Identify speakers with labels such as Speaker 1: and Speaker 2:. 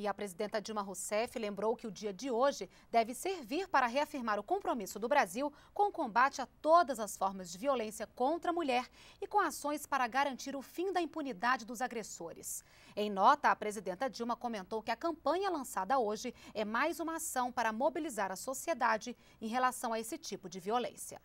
Speaker 1: E a presidenta Dilma Rousseff lembrou que o dia de hoje deve servir para reafirmar o compromisso do Brasil com o combate a todas as formas de violência contra a mulher e com ações para garantir o fim da impunidade dos agressores. Em nota, a presidenta Dilma comentou que a campanha lançada hoje é mais uma ação para mobilizar a sociedade em relação a esse tipo de violência.